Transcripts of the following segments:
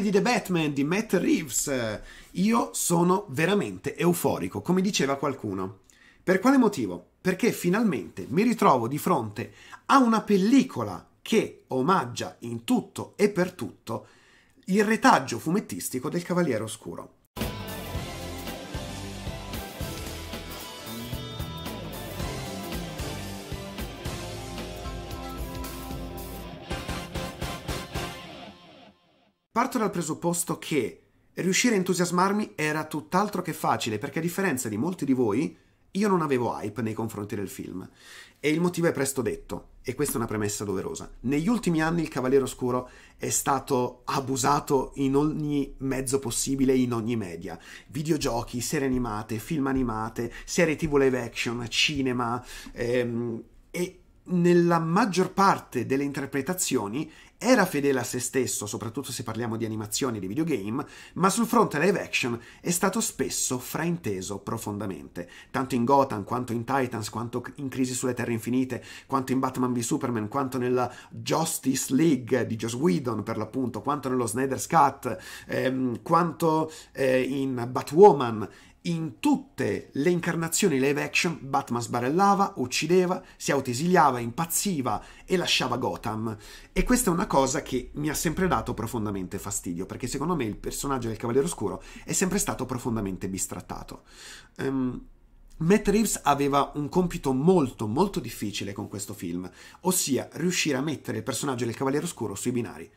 di The Batman di Matt Reeves. Io sono veramente euforico, come diceva qualcuno. Per quale motivo? Perché finalmente mi ritrovo di fronte a una pellicola che omaggia in tutto e per tutto il retaggio fumettistico del Cavaliere Oscuro. Parto dal presupposto che riuscire a entusiasmarmi era tutt'altro che facile, perché a differenza di molti di voi, io non avevo hype nei confronti del film. E il motivo è presto detto, e questa è una premessa doverosa. Negli ultimi anni il Cavaliere Oscuro è stato abusato in ogni mezzo possibile, in ogni media. Videogiochi, serie animate, film animate, serie tv live action, cinema, ehm, e nella maggior parte delle interpretazioni era fedele a se stesso, soprattutto se parliamo di animazioni e di videogame, ma sul fronte live action è stato spesso frainteso profondamente, tanto in Gotham quanto in Titans, quanto in Crisi sulle Terre Infinite, quanto in Batman v Superman, quanto nella Justice League di Joss Whedon per l'appunto, quanto nello Snyder's Cut, ehm, quanto eh, in Batwoman in tutte le incarnazioni live action Batman sbarellava, uccideva, si autoesiliava, impazziva e lasciava Gotham. E questa è una cosa che mi ha sempre dato profondamente fastidio, perché secondo me il personaggio del Cavaliere Oscuro è sempre stato profondamente bistrattato. Um, Matt Reeves aveva un compito molto molto difficile con questo film, ossia riuscire a mettere il personaggio del Cavaliere Oscuro sui binari.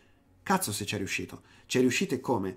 Cazzo se ci è riuscito. Ci è riuscito e come?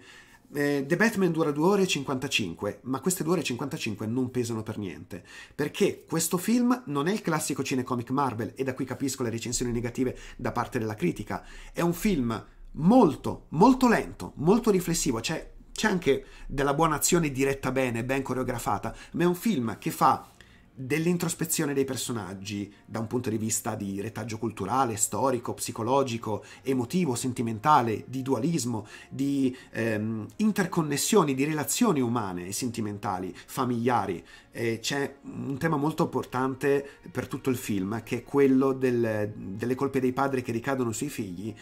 Eh, The Batman dura 2 ore e 55, ma queste 2 ore e 55 non pesano per niente, perché questo film non è il classico cinecomic Marvel, e da qui capisco le recensioni negative da parte della critica, è un film molto, molto lento, molto riflessivo, c'è, c'è anche della buona azione diretta bene, ben coreografata, ma è un film che fa dell'introspezione dei personaggi da un punto di vista di retaggio culturale, storico, psicologico, emotivo, sentimentale, di dualismo, di ehm, interconnessioni, di relazioni umane e sentimentali, familiari. Eh, c'è un tema molto importante per tutto il film che è quello del, delle colpe dei padri che ricadono sui figli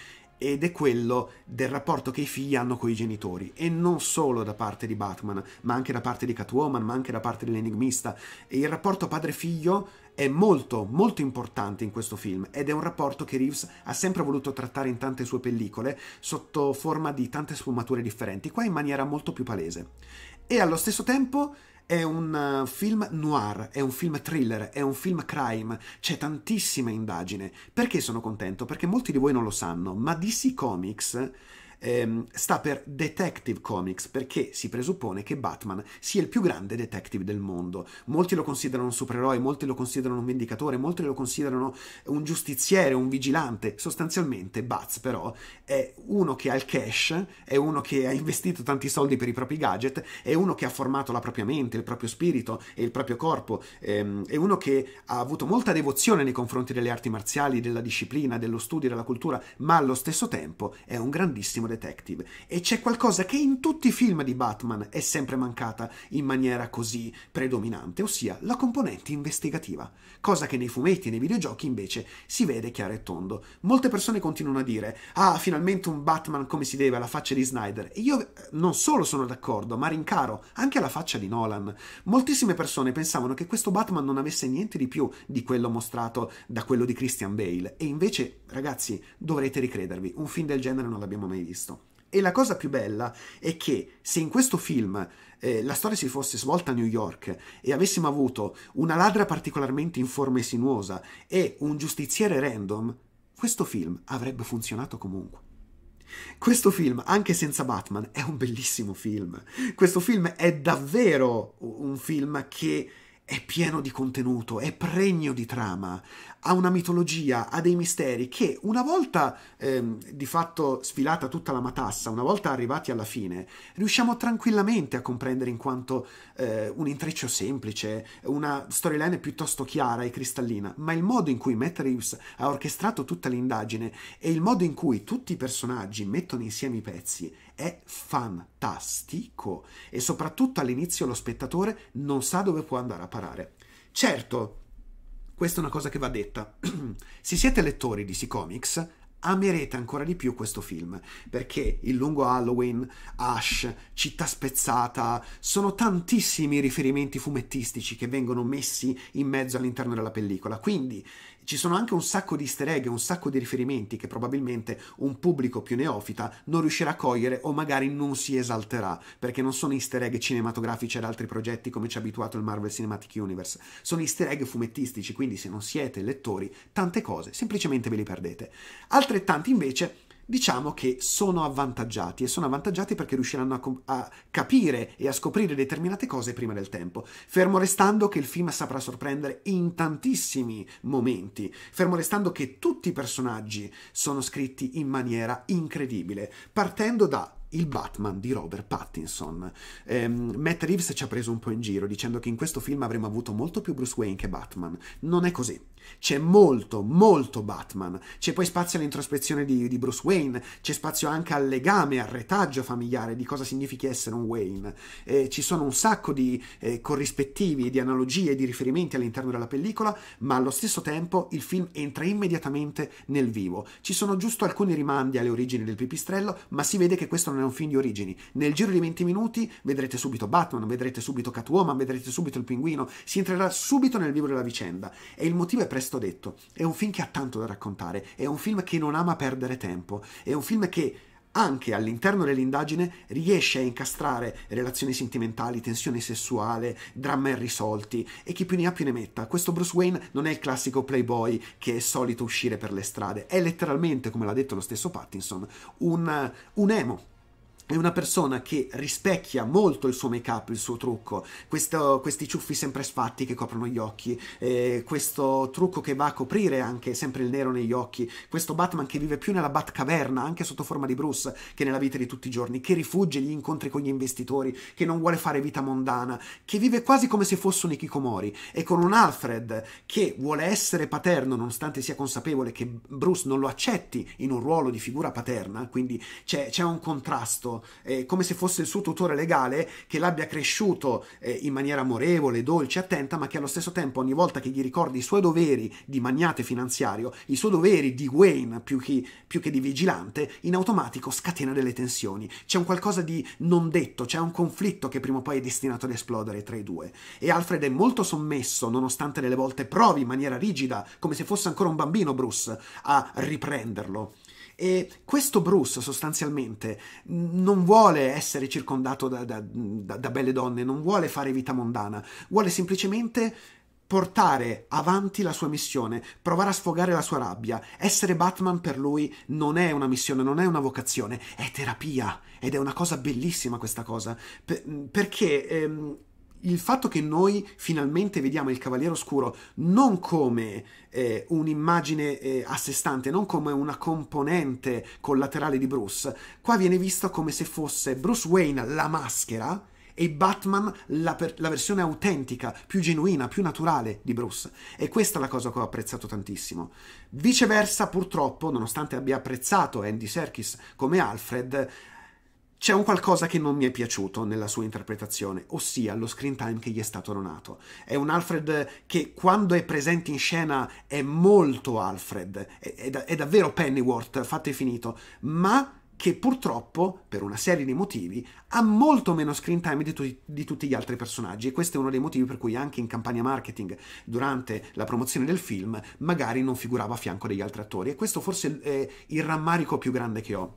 ed è quello del rapporto che i figli hanno con i genitori e non solo da parte di Batman, ma anche da parte di Catwoman, ma anche da parte dell'enigmista. E il rapporto padre-figlio è molto, molto importante in questo film ed è un rapporto che Reeves ha sempre voluto trattare in tante sue pellicole sotto forma di tante sfumature differenti, qua in maniera molto più palese. E allo stesso tempo è un eh, film noir, è un film thriller, è un film crime, c'è tantissima indagine. Perché sono contento? Perché molti di voi non lo sanno, ma DC Comics ehm, sta per Detective Comics perché si presuppone che Batman sia il più grande detective del mondo. Molti lo considerano un supereroe, molti lo considerano un vendicatore, molti lo considerano un giustiziere, un vigilante. Sostanzialmente Bats però è uno che ha il cash, è uno che ha investito tanti soldi per i propri gadget, è uno che ha formato la propria mente, il proprio spirito e il proprio corpo, ehm, è uno che ha avuto molta devozione nei confronti delle arti marziali, della disciplina, dello studio, della cultura, ma allo stesso tempo è un grandissimo detective. E c'è qualcosa che in tutti i film di Batman è sempre mancata in maniera così predominante, ossia la componente investigativa, cosa che nei fumetti e nei videogiochi invece si vede chiaro e tondo. Molte persone continuano a dire, ah, finalmente un Batman come si deve alla faccia di Snyder. E io eh, non solo sono d'accordo, ma rincaro anche alla faccia di Nolan. Moltissime persone pensavano che questo Batman non avesse niente di più di quello mostrato da quello di Christian Bale. E invece, ragazzi, dovrete ricredervi, un film del genere non l'abbiamo mai visto visto. E la cosa più bella è che se in questo film eh, la storia si fosse svolta a New York e avessimo avuto una ladra particolarmente in forma e sinuosa e un giustiziere random, questo film avrebbe funzionato comunque. Questo film, anche senza Batman, è un bellissimo film. Questo film è davvero un film che è pieno di contenuto, è pregno di trama, ha una mitologia, ha dei misteri che una volta ehm, di fatto sfilata tutta la matassa, una volta arrivati alla fine, riusciamo tranquillamente a comprendere in quanto eh, un intreccio semplice, una storyline piuttosto chiara e cristallina, ma il modo in cui Matt Reeves ha orchestrato tutta l'indagine e il modo in cui tutti i personaggi mettono insieme i pezzi è fantastico e soprattutto all'inizio lo spettatore non sa dove può andare a parare. Certo, questa è una cosa che va detta. Se siete lettori di C-Comics, amerete ancora di più questo film, perché il lungo Halloween, Ash, Città Spezzata, sono tantissimi riferimenti fumettistici che vengono messi in mezzo all'interno della pellicola. Quindi ci sono anche un sacco di easter egg, un sacco di riferimenti che probabilmente un pubblico più neofita non riuscirà a cogliere o magari non si esalterà, perché non sono easter egg cinematografici ad altri progetti come ci ha abituato il Marvel Cinematic Universe, sono easter egg fumettistici, quindi se non siete lettori, tante cose semplicemente ve li perdete. Altrettanti invece diciamo che sono avvantaggiati e sono avvantaggiati perché riusciranno a, com- a, capire e a scoprire determinate cose prima del tempo, fermo restando che il film saprà sorprendere in tantissimi momenti, fermo restando che tutti i personaggi sono scritti in maniera incredibile, partendo da il Batman di Robert Pattinson. Um, Matt Reeves ci ha preso un po' in giro dicendo che in questo film avremmo avuto molto più Bruce Wayne che Batman. Non è così. C'è molto, molto Batman. C'è poi spazio all'introspezione di, di, Bruce Wayne, c'è spazio anche al legame, al retaggio familiare di cosa significhi essere un Wayne. Eh, ci sono un sacco di eh, corrispettivi, di analogie, di riferimenti all'interno della pellicola, ma allo stesso tempo il film entra immediatamente nel vivo. Ci sono giusto alcuni rimandi alle origini del pipistrello, ma si vede che questo non è un film di origini. Nel giro di 20 minuti vedrete subito Batman, vedrete subito Catwoman, vedrete subito il pinguino, si entrerà subito nel vivo della vicenda. E il motivo è presto detto, è un film che ha tanto da raccontare, è un film che non ama perdere tempo, è un film che anche all'interno dell'indagine riesce a incastrare relazioni sentimentali, tensione sessuale, dramma irrisolti e chi più ne ha più ne metta. Questo Bruce Wayne non è il classico playboy che è solito uscire per le strade, è letteralmente, come l'ha detto lo stesso Pattinson, un, un emo è una persona che rispecchia molto il suo make up, il suo trucco, questo, questi ciuffi sempre sfatti che coprono gli occhi, eh, questo trucco che va a coprire anche sempre il nero negli occhi, questo Batman che vive più nella Batcaverna, anche sotto forma di Bruce, che nella vita di tutti i giorni, che rifugge gli incontri con gli investitori, che non vuole fare vita mondana, che vive quasi come se fosse un Ikikomori, e con un Alfred che vuole essere paterno nonostante sia consapevole che Bruce non lo accetti in un ruolo di figura paterna, quindi c'è un contrasto eh, come se fosse il suo tutore legale che l'abbia cresciuto eh, in maniera amorevole, dolce, attenta, ma che allo stesso tempo ogni volta che gli ricordi i suoi doveri di magnate finanziario, i suoi doveri di Wayne più che, più che di vigilante, in automatico scatena delle tensioni. C'è un qualcosa di non detto, c'è un conflitto che prima o poi è destinato ad esplodere tra i due. E Alfred è molto sommesso, nonostante delle volte provi in maniera rigida, come se fosse ancora un bambino Bruce, a riprenderlo. E questo Bruce sostanzialmente non vuole essere circondato da, da, da, da belle donne, non vuole fare vita mondana, vuole semplicemente portare avanti la sua missione, provare a sfogare la sua rabbia. Essere Batman per lui non è una missione, non è una vocazione, è terapia ed è una cosa bellissima questa cosa, per, perché ehm, il fatto che noi finalmente vediamo il Cavaliere Oscuro non come eh, un'immagine eh, a sé stante, non come una componente collaterale di Bruce, qua viene visto come se fosse Bruce Wayne la maschera e Batman la, per- la versione autentica, più genuina, più naturale di Bruce. E questa è la cosa che ho apprezzato tantissimo. Viceversa, purtroppo, nonostante abbia apprezzato Andy Serkis come Alfred, c'è un qualcosa che non mi è piaciuto nella sua interpretazione, ossia lo screen time che gli è stato donato. È un Alfred che quando è presente in scena è molto Alfred, è, è, è davvero Pennyworth, fatto e finito, ma che purtroppo, per una serie di motivi, ha molto meno screen time di, tu- di, tutti gli altri personaggi e questo è uno dei motivi per cui anche in campagna marketing, durante la promozione del film, magari non figurava a fianco degli altri attori e questo forse è il rammarico più grande che ho.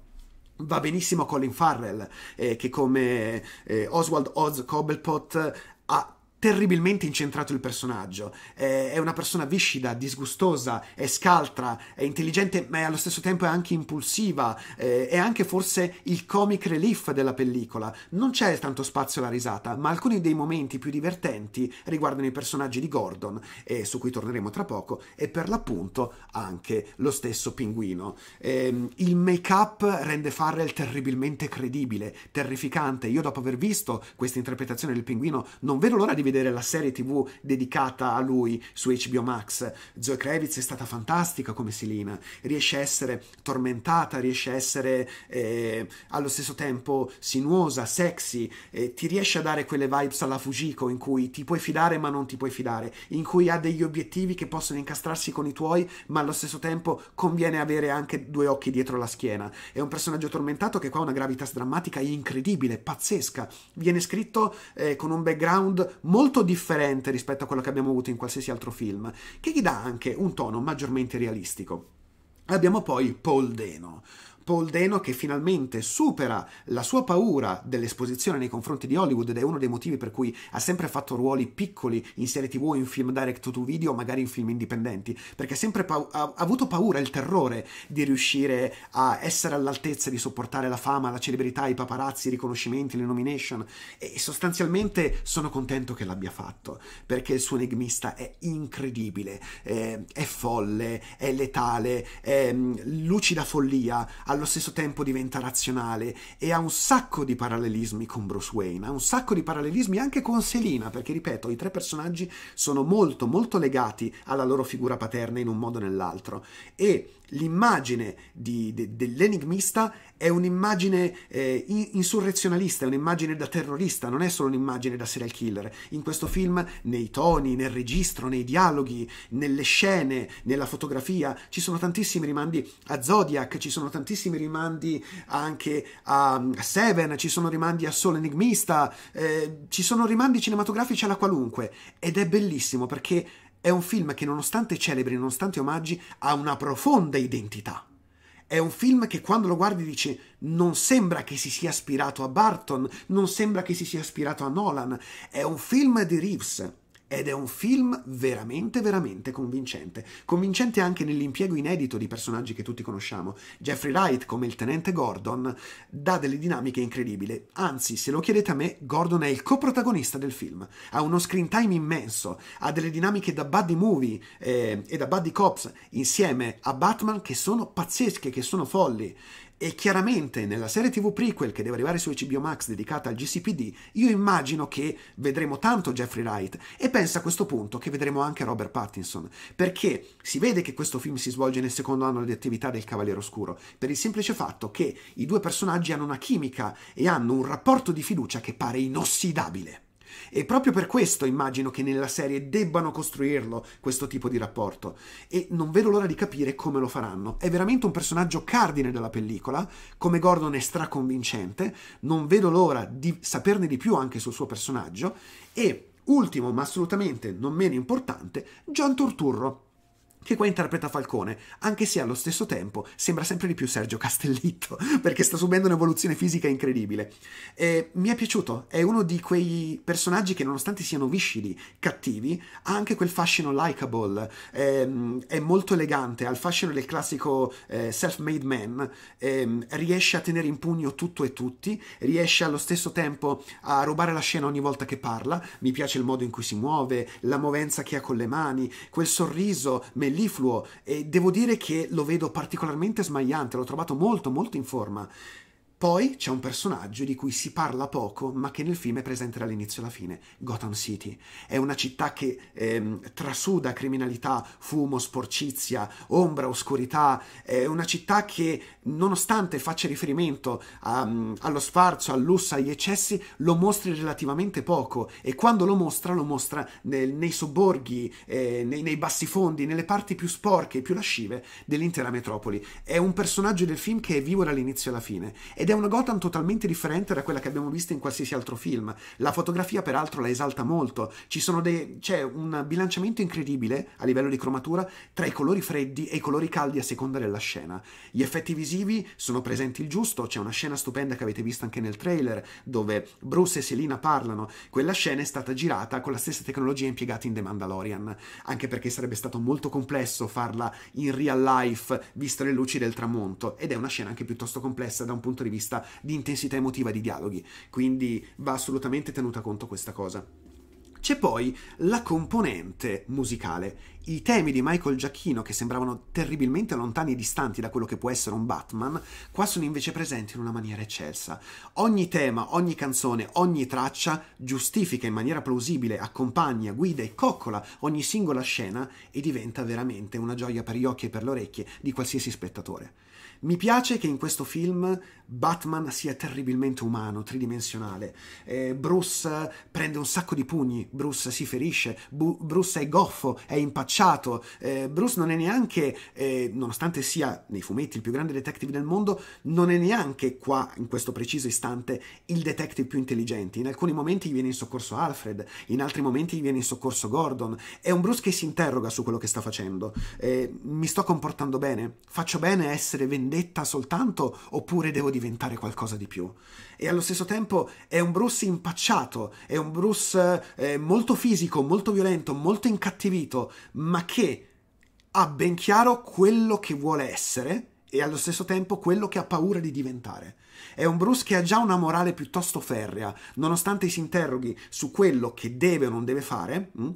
Va benissimo Colin Farrell, eh, che come eh, Oswald Oz Cobblepot ha terribilmente incentrato il personaggio. è una persona viscida, disgustosa, è scaltra, è intelligente, ma è allo stesso tempo è anche impulsiva, eh, è anche forse il comic relief della pellicola. Non c'è tanto spazio alla risata, ma alcuni dei momenti più divertenti riguardano i personaggi di Gordon, eh, su cui torneremo tra poco, e per l'appunto anche lo stesso pinguino. Ehm, il make-up rende Farrell terribilmente credibile, terrificante. Io dopo aver visto questa interpretazione del pinguino non vedo l'ora di vedere vedere la serie tv dedicata a lui su HBO Max. Zoe Kravitz è stata fantastica come Selina, riesce a essere tormentata, riesce a essere eh, allo stesso tempo sinuosa, sexy, eh, ti riesce a dare quelle vibes alla Fujiko in cui ti puoi fidare ma non ti puoi fidare, in cui ha degli obiettivi che possono incastrarsi con i tuoi ma allo stesso tempo conviene avere anche due occhi dietro la schiena. È un personaggio tormentato che qua ha una gravitas drammatica incredibile, pazzesca. Viene scritto eh, con un background molto molto differente rispetto a quello che abbiamo avuto in qualsiasi altro film, che gli dà anche un tono maggiormente realistico. Abbiamo poi Paul Deno, Paul Dano che finalmente supera la sua paura dell'esposizione nei confronti di Hollywood ed è uno dei motivi per cui ha sempre fatto ruoli piccoli in serie tv o in film direct to video magari in film indipendenti, perché ha sempre pa- ha avuto paura, il terrore di riuscire a essere all'altezza di sopportare la fama, la celebrità, i paparazzi, i riconoscimenti, le nomination e sostanzialmente sono contento che l'abbia fatto, perché il suo enigmista è incredibile, è, è folle, è letale, è mm, lucida follia, ha allo stesso tempo diventa razionale e ha un sacco di parallelismi con Bruce Wayne, ha un sacco di parallelismi anche con Selina, perché ripeto, i tre personaggi sono molto molto legati alla loro figura paterna in un modo o nell'altro e l'immagine de, dell'enigmista è un'immagine eh, insurrezionalista, è un'immagine da terrorista, non è solo un'immagine da serial killer. In questo film, nei toni, nel registro, nei dialoghi, nelle scene, nella fotografia, ci sono tantissimi rimandi a Zodiac, ci sono tantissimi tantissimi rimandi anche a Seven, ci sono rimandi a Solo Enigmista, eh, ci sono rimandi cinematografici alla qualunque ed è bellissimo perché è un film che nonostante celebri, nonostante omaggi, ha una profonda identità. È un film che quando lo guardi dici non sembra che si sia ispirato a Barton, non sembra che si sia ispirato a Nolan, è un film di Reeves, ed è un film veramente, veramente convincente. Convincente anche nell'impiego inedito di personaggi che tutti conosciamo. Jeffrey Wright, come il tenente Gordon, dà delle dinamiche incredibili. Anzi, se lo chiedete a me, Gordon è il coprotagonista del film. Ha uno screen time immenso, ha delle dinamiche da buddy movie eh, e da buddy cops insieme a Batman che sono pazzesche, che sono folli. E chiaramente nella serie TV prequel che deve arrivare su HBO Max dedicata al GCPD, io immagino che vedremo tanto Jeffrey Wright e penso a questo punto che vedremo anche Robert Pattinson, perché si vede che questo film si svolge nel secondo anno di attività del Cavaliere Oscuro, per il semplice fatto che i due personaggi hanno una chimica e hanno un rapporto di fiducia che pare inossidabile. E proprio per questo immagino che nella serie debbano costruirlo questo tipo di rapporto. E non vedo l'ora di capire come lo faranno. È veramente un personaggio cardine della pellicola, come Gordon è straconvincente, non vedo l'ora di saperne di più anche sul suo personaggio. E ultimo, ma assolutamente non meno importante, John Turturro, che qua interpreta Falcone, anche se allo stesso tempo sembra sempre di più Sergio Castellitto, perché sta subendo un'evoluzione fisica incredibile. E mi è piaciuto, è uno di quei personaggi che nonostante siano viscidi, cattivi, ha anche quel fascino likable, è, ehm, è molto elegante, ha il fascino del classico eh, self-made man, è, ehm, riesce a tenere in pugno tutto e tutti, riesce allo stesso tempo a rubare la scena ogni volta che parla, mi piace il modo in cui si muove, la movenza che ha con le mani, quel sorriso melodico, mellifluo e devo dire che lo vedo particolarmente smagliante, l'ho trovato molto molto in forma. Poi c'è un personaggio di cui si parla poco, ma che nel film è presente dall'inizio alla fine, Gotham City. È una città che ehm, trasuda criminalità, fumo, sporcizia, ombra, oscurità. È una città che, nonostante faccia riferimento a, mm, allo sfarzo, al lusso, agli eccessi, lo mostri relativamente poco. E quando lo mostra, lo mostra nel, nei sobborghi, eh, nei, nei bassi fondi, nelle parti più sporche e più lascive dell'intera metropoli. È un personaggio del film che è vivo dall'inizio alla fine. È ed è una Gotham totalmente differente da quella che abbiamo visto in qualsiasi altro film. La fotografia, peraltro, la esalta molto. Dei... c'è un bilanciamento incredibile a livello di cromatura tra i colori freddi e i colori caldi a seconda della scena. Gli effetti visivi sono presenti il giusto, c'è una scena stupenda che avete visto anche nel trailer, dove Bruce e Selina parlano. Quella scena è stata girata con la stessa tecnologia impiegata in The Mandalorian, anche perché sarebbe stato molto complesso farla in real life, viste le luci del tramonto, ed è una scena anche piuttosto complessa da un punto di vista vista di intensità emotiva di dialoghi, quindi va assolutamente tenuta conto questa cosa. C'è poi la componente musicale. I temi di Michael Giacchino, che sembravano terribilmente lontani e distanti da quello che può essere un Batman, qua sono invece presenti in una maniera eccelsa. Ogni tema, ogni canzone, ogni traccia giustifica in maniera plausibile, accompagna, guida e coccola ogni singola scena e diventa veramente una gioia per gli occhi e per le orecchie di qualsiasi spettatore. Mi piace che in questo film Batman sia terribilmente umano, tridimensionale. Eh, Bruce prende un sacco di pugni, Bruce si ferisce, Bu Bruce è goffo, è impacciato, eh, Bruce non è neanche, eh, nonostante sia nei fumetti il più grande detective del mondo, non è neanche qua, in questo preciso istante, il detective più intelligente. In alcuni momenti gli viene in soccorso Alfred, in altri momenti gli viene in soccorso Gordon. È un Bruce che si interroga su quello che sta facendo. Eh, mi sto comportando bene? Faccio bene a essere vendetta soltanto oppure devo dire diventare qualcosa di più. E allo stesso tempo è un Bruce impacciato, è un Bruce eh, molto fisico, molto violento, molto incattivito, ma che ha ben chiaro quello che vuole essere e allo stesso tempo quello che ha paura di diventare. È un Bruce che ha già una morale piuttosto ferrea, nonostante si interroghi su quello che deve o non deve fare, mh, mm,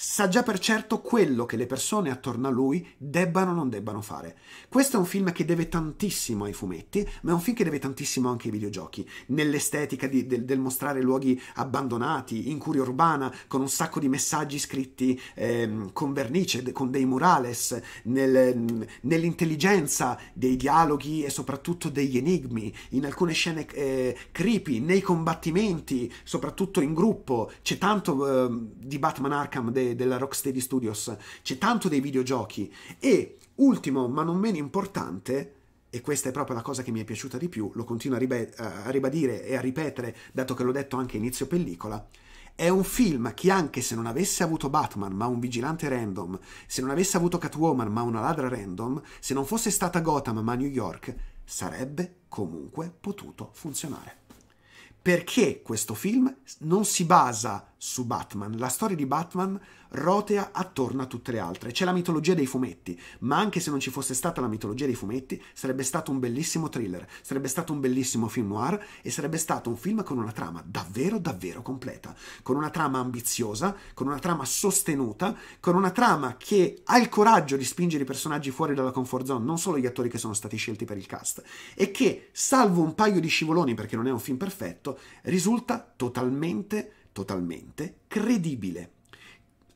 sa già per certo quello che le persone attorno a lui debbano o non debbano fare. Questo è un film che deve tantissimo ai fumetti, ma è un film che deve tantissimo anche ai videogiochi, nell'estetica del, del, mostrare luoghi abbandonati, in curia urbana, con un sacco di messaggi scritti eh, con vernice, con dei murales, nel, nell'intelligenza dei dialoghi e soprattutto degli enigmi, in alcune scene eh, creepy, nei combattimenti, soprattutto in gruppo. C'è tanto eh, di Batman Arkham. De, della Rocksteady Studios, c'è tanto dei videogiochi e ultimo ma non meno importante e questa è proprio la cosa che mi è piaciuta di più, lo continuo a, ribe- a ribadire e a ripetere, dato che l'ho detto anche inizio pellicola, è un film che anche se non avesse avuto Batman ma un vigilante random, se non avesse avuto Catwoman ma una ladra random, se non fosse stata Gotham ma New York, sarebbe comunque potuto funzionare. Perché questo film non si basa su Batman, la storia di Batman rotea attorno a tutte le altre. C'è la mitologia dei fumetti, ma anche se non ci fosse stata la mitologia dei fumetti, sarebbe stato un bellissimo thriller, sarebbe stato un bellissimo film noir e sarebbe stato un film con una trama davvero davvero completa, con una trama ambiziosa, con una trama sostenuta, con una trama che ha il coraggio di spingere i personaggi fuori dalla comfort zone, non solo gli attori che sono stati scelti per il cast, e che, salvo un paio di scivoloni perché non è un film perfetto, risulta totalmente, totalmente credibile.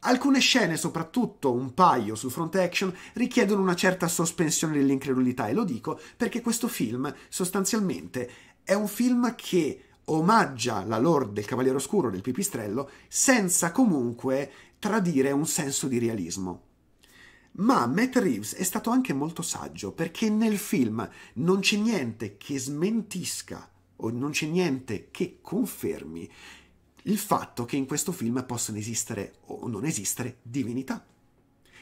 Alcune scene, soprattutto un paio sul front action, richiedono una certa sospensione dell'incredulità e lo dico perché questo film sostanzialmente è un film che omaggia la lore del Cavaliere Oscuro del Pipistrello senza comunque tradire un senso di realismo. Ma Matt Reeves è stato anche molto saggio perché nel film non c'è niente che smentisca o non c'è niente che confermi il fatto che in questo film possano esistere o non esistere divinità.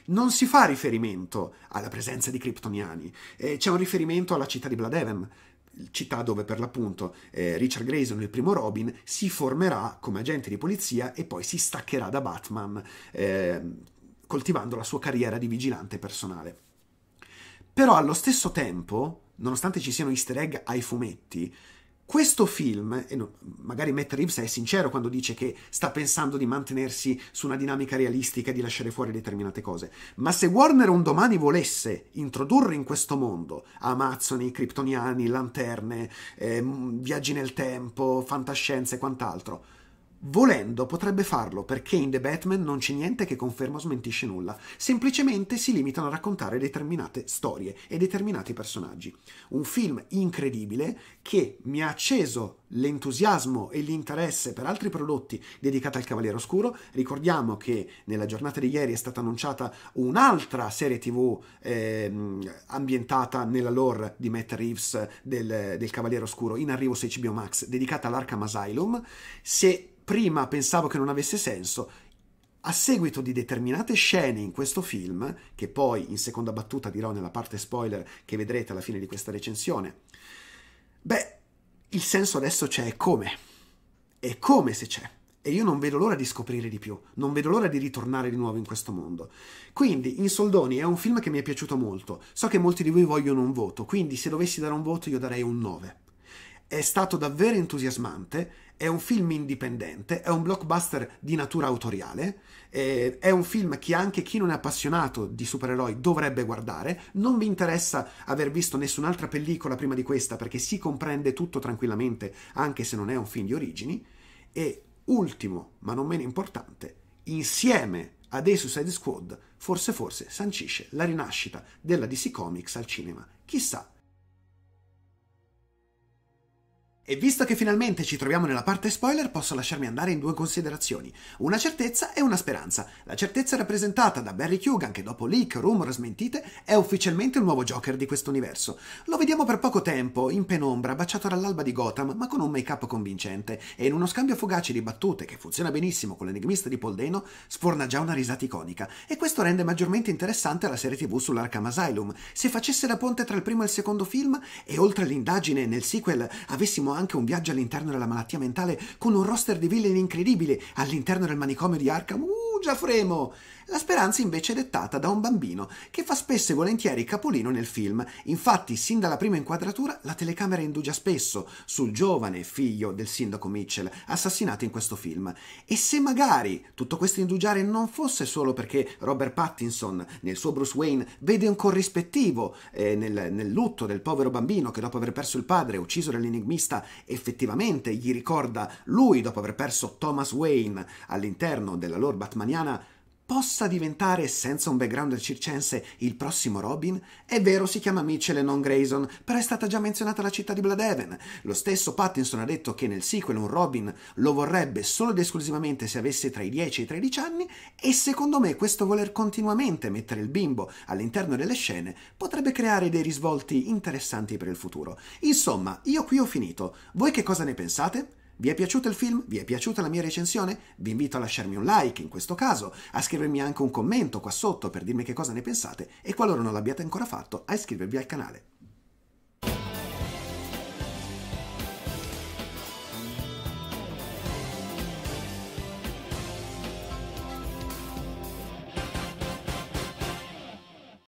Non si fa riferimento alla presenza di kryptoniani, eh, c'è un riferimento alla città di Bladeven, città dove per l'appunto eh, Richard Grayson, il primo Robin, si formerà come agente di polizia e poi si staccherà da Batman, eh, coltivando la sua carriera di vigilante personale. Però allo stesso tempo, nonostante ci siano easter egg ai fumetti, questo film, e no, magari Matt Reeves è sincero quando dice che sta pensando di mantenersi su una dinamica realistica e di lasciare fuori determinate cose, ma se Warner un domani volesse introdurre in questo mondo Amazzoni, Kryptoniani, Lanterne, eh, Viaggi nel tempo, fantascienza e quant'altro, Volendo potrebbe farlo perché in The Batman non c'è niente che conferma o smentisce nulla, semplicemente si limitano a raccontare determinate storie e determinati personaggi. Un film incredibile che mi ha acceso l'entusiasmo e l'interesse per altri prodotti dedicati al Cavaliere Oscuro. Ricordiamo che nella giornata di ieri è stata annunciata un'altra serie tv eh, ambientata nella lore di Matt Reeves del, del Cavaliere Oscuro in arrivo su HBO Max dedicata all'Arkham Asylum. Se prima pensavo che non avesse senso, a seguito di determinate scene in questo film, che poi in seconda battuta dirò nella parte spoiler che vedrete alla fine di questa recensione, beh, il senso adesso c'è e come. E come se c'è. E io non vedo l'ora di scoprire di più, non vedo l'ora di ritornare di nuovo in questo mondo. Quindi, In Soldoni è un film che mi è piaciuto molto. So che molti di voi vogliono un voto, quindi se dovessi dare un voto io darei un 9. È stato davvero entusiasmante, è un film indipendente, è un blockbuster di natura autoriale, eh, è un film che anche chi non è appassionato di supereroi dovrebbe guardare. Non mi interessa aver visto nessun'altra pellicola prima di questa perché si comprende tutto tranquillamente, anche se non è un film di origini. E ultimo, ma non meno importante, insieme a Ace Suicide Squad, forse forse sancisce la rinascita della DC Comics al cinema. Chissà E visto che finalmente ci troviamo nella parte spoiler, posso lasciarmi andare in due considerazioni, una certezza e una speranza. La certezza rappresentata da Barry Hugan, che dopo leak, rumor, smentite, è ufficialmente il nuovo Joker di questo universo. Lo vediamo per poco tempo, in penombra, baciato dall'alba di Gotham, ma con un make-up convincente, e in uno scambio fugace di battute che funziona benissimo con l'enigmista di Poldeno, sforna già una risata iconica, e questo rende maggiormente interessante la serie tv sull'Arkham Asylum. Se facesse da ponte tra il primo e il secondo film, e oltre all'indagine nel sequel avessimo anche anche un viaggio all'interno della malattia mentale con un roster di villain incredibile all'interno del manicomio di Arkham. Uh! già Fremo! La speranza invece è dettata da un bambino, che fa spesso e volentieri capolino nel film. Infatti, sin dalla prima inquadratura, la telecamera indugia spesso sul giovane figlio del sindaco Mitchell, assassinato in questo film. E se magari tutto questo indugiare non fosse solo perché Robert Pattinson, nel suo Bruce Wayne, vede un corrispettivo eh, nel, nel lutto del povero bambino che dopo aver perso il padre, ucciso dall'enigmista, effettivamente gli ricorda lui dopo aver perso Thomas Wayne all'interno della loro Batman Batmaniana possa diventare, senza un background circense, il prossimo Robin? È vero, si chiama Mitchell e non Grayson, però è stata già menzionata la città di Bloodhaven. Lo stesso Pattinson ha detto che nel sequel un Robin lo vorrebbe solo ed esclusivamente se avesse tra i 10 e i 13 anni, e secondo me questo voler continuamente mettere il bimbo all'interno delle scene potrebbe creare dei risvolti interessanti per il futuro. Insomma, io qui ho finito. Voi che cosa ne pensate? Vi è piaciuto il film? Vi è piaciuta la mia recensione? Vi invito a lasciarmi un like in questo caso, a scrivermi anche un commento qua sotto per dirmi che cosa ne pensate e qualora non l'abbiate ancora fatto a iscrivervi al canale.